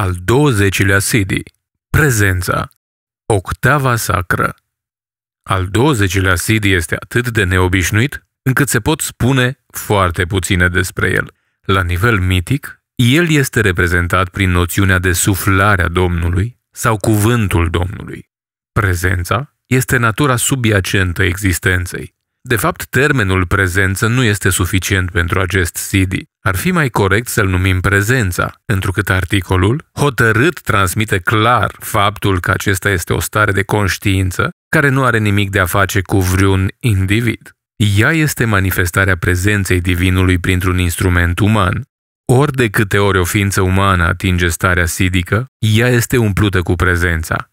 al 20-lea sidi, Prezența, Octava Sacră. Al 20-lea sidi este atât de neobișnuit încât se pot spune foarte puține despre el. La nivel mitic, el este reprezentat prin noțiunea de suflarea Domnului sau cuvântul Domnului. Prezența este natura subiacentă existenței, de fapt, termenul prezență nu este suficient pentru acest CD. Ar fi mai corect să-l numim prezența, întrucât articolul hotărât transmite clar faptul că acesta este o stare de conștiință care nu are nimic de a face cu vreun individ. Ea este manifestarea prezenței divinului printr-un instrument uman. Ori de câte ori o ființă umană atinge starea sidică, ea este umplută cu prezența,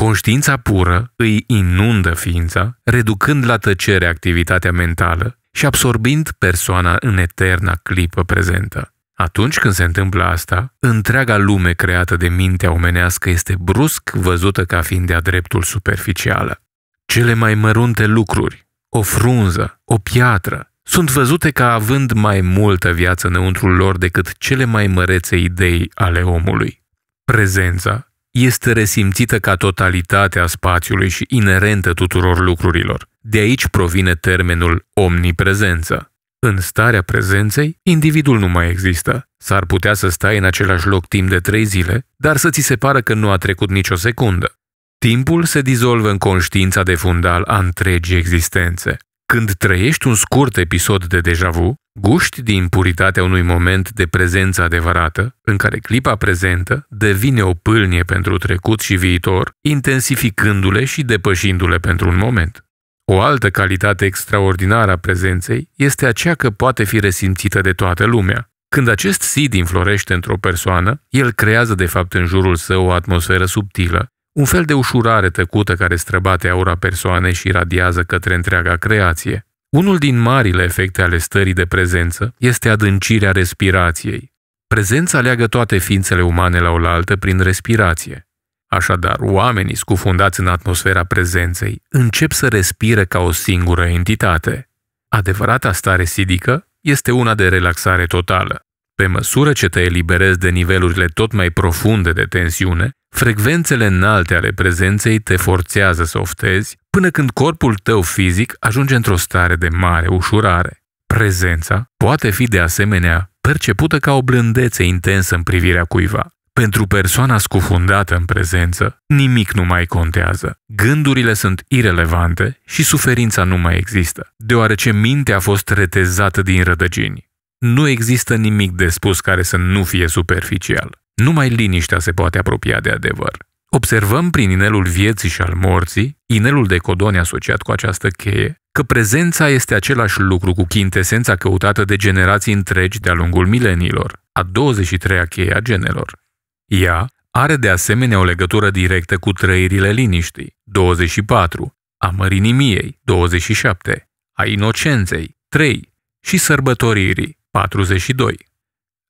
Conștiința pură îi inundă ființa, reducând la tăcere activitatea mentală și absorbind persoana în eterna clipă prezentă. Atunci când se întâmplă asta, întreaga lume creată de mintea omenească este brusc văzută ca fiind de-a dreptul superficială. Cele mai mărunte lucruri, o frunză, o piatră, sunt văzute ca având mai multă viață înăuntru lor decât cele mai mărețe idei ale omului. Prezența este resimțită ca totalitatea spațiului și inerentă tuturor lucrurilor. De aici provine termenul omniprezență. În starea prezenței, individul nu mai există. S-ar putea să stai în același loc timp de trei zile, dar să ți se pară că nu a trecut nicio secundă. Timpul se dizolvă în conștiința de fundal a întregii existențe. Când trăiești un scurt episod de deja vu, guști din puritatea unui moment de prezență adevărată, în care clipa prezentă devine o pâlnie pentru trecut și viitor, intensificându-le și depășindu-le pentru un moment. O altă calitate extraordinară a prezenței este aceea că poate fi resimțită de toată lumea. Când acest sid înflorește într-o persoană, el creează de fapt în jurul său o atmosferă subtilă, un fel de ușurare tăcută care străbate aura persoanei și radiază către întreaga creație. Unul din marile efecte ale stării de prezență este adâncirea respirației. Prezența leagă toate ființele umane la oaltă prin respirație. Așadar, oamenii scufundați în atmosfera prezenței încep să respire ca o singură entitate. Adevărata stare sidică este una de relaxare totală. Pe măsură ce te eliberezi de nivelurile tot mai profunde de tensiune, frecvențele înalte ale prezenței te forțează să oftezi până când corpul tău fizic ajunge într-o stare de mare ușurare. Prezența poate fi de asemenea percepută ca o blândețe intensă în privirea cuiva. Pentru persoana scufundată în prezență, nimic nu mai contează. Gândurile sunt irelevante și suferința nu mai există, deoarece mintea a fost retezată din rădăcini. Nu există nimic de spus care să nu fie superficial. Numai liniștea se poate apropia de adevăr. Observăm prin inelul vieții și al morții, inelul de codoni asociat cu această cheie, că prezența este același lucru cu chintesența căutată de generații întregi de-a lungul milenilor a 23-a cheie a genelor. Ea are de asemenea o legătură directă cu trăirile liniștii, 24, a mărinimiei, 27, a inocenței, 3, și sărbătoririi, 42.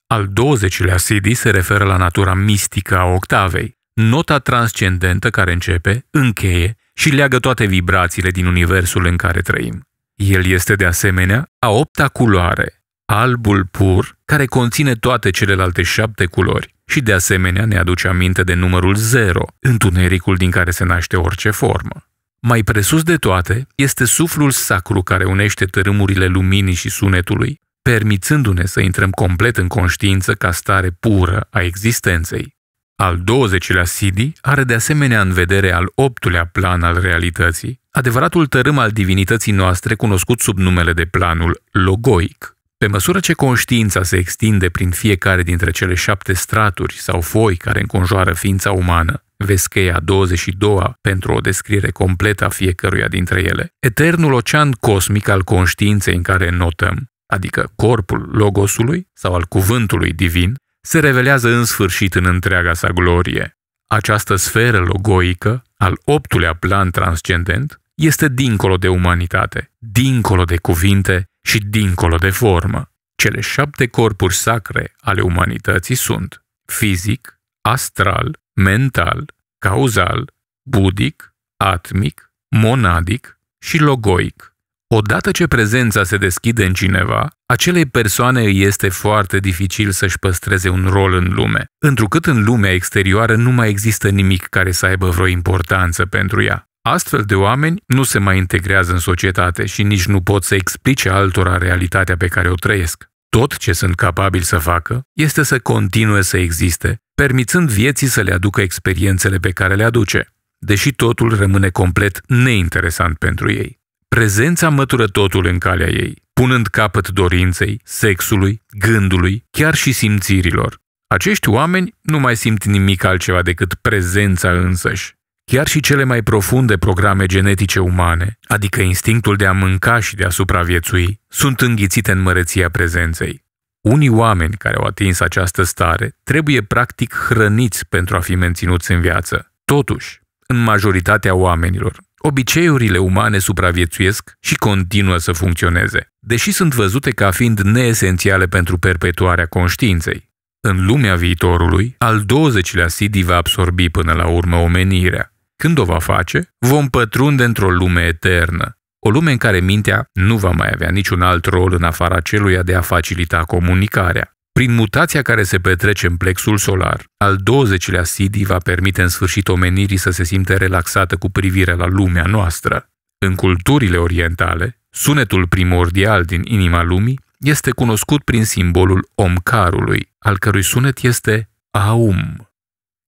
Al 20-lea CD se referă la natura mistică a octavei, nota transcendentă care începe, încheie și leagă toate vibrațiile din universul în care trăim. El este de asemenea a opta culoare, albul pur, care conține toate celelalte șapte culori și de asemenea ne aduce aminte de numărul 0, întunericul din care se naște orice formă. Mai presus de toate este suflul sacru care unește tărâmurile luminii și sunetului permițându-ne să intrăm complet în conștiință ca stare pură a existenței. Al 20-lea Sidi are de asemenea în vedere al 8-lea plan al realității, adevăratul tărâm al divinității noastre cunoscut sub numele de planul logoic. Pe măsură ce conștiința se extinde prin fiecare dintre cele șapte straturi sau foi care înconjoară ființa umană, Vescheia 22-a pentru o descriere completă a fiecăruia dintre ele, eternul ocean cosmic al conștiinței în care notăm, adică corpul logosului sau al cuvântului divin, se revelează în sfârșit în întreaga sa glorie. Această sferă logoică, al optulea plan transcendent, este dincolo de umanitate, dincolo de cuvinte și dincolo de formă. Cele șapte corpuri sacre ale umanității sunt fizic, astral, mental, cauzal, budic, atmic, monadic și logoic. Odată ce prezența se deschide în cineva, acelei persoane îi este foarte dificil să-și păstreze un rol în lume, întrucât în lumea exterioară nu mai există nimic care să aibă vreo importanță pentru ea. Astfel de oameni nu se mai integrează în societate și nici nu pot să explice altora realitatea pe care o trăiesc. Tot ce sunt capabili să facă este să continue să existe, permițând vieții să le aducă experiențele pe care le aduce, deși totul rămâne complet neinteresant pentru ei prezența mătură totul în calea ei, punând capăt dorinței, sexului, gândului, chiar și simțirilor. Acești oameni nu mai simt nimic altceva decât prezența însăși. Chiar și cele mai profunde programe genetice umane, adică instinctul de a mânca și de a supraviețui, sunt înghițite în măreția prezenței. Unii oameni care au atins această stare trebuie practic hrăniți pentru a fi menținuți în viață. Totuși, în majoritatea oamenilor, Obiceiurile umane supraviețuiesc și continuă să funcționeze, deși sunt văzute ca fiind neesențiale pentru perpetuarea conștiinței. În lumea viitorului, al 20-lea CD va absorbi până la urmă omenirea. Când o va face, vom pătrunde într-o lume eternă, o lume în care mintea nu va mai avea niciun alt rol în afara celuia de a facilita comunicarea. Prin mutația care se petrece în plexul solar, al 20-lea sidii va permite în sfârșit omenirii să se simte relaxată cu privire la lumea noastră. În culturile orientale, sunetul primordial din inima lumii este cunoscut prin simbolul omcarului, al cărui sunet este aum.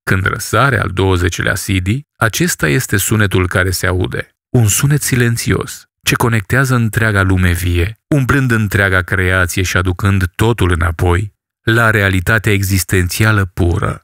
Când răsare al 20-lea sidi, acesta este sunetul care se aude, un sunet silențios, ce conectează întreaga lume vie, umplând întreaga creație și aducând totul înapoi la realitatea existențială pură.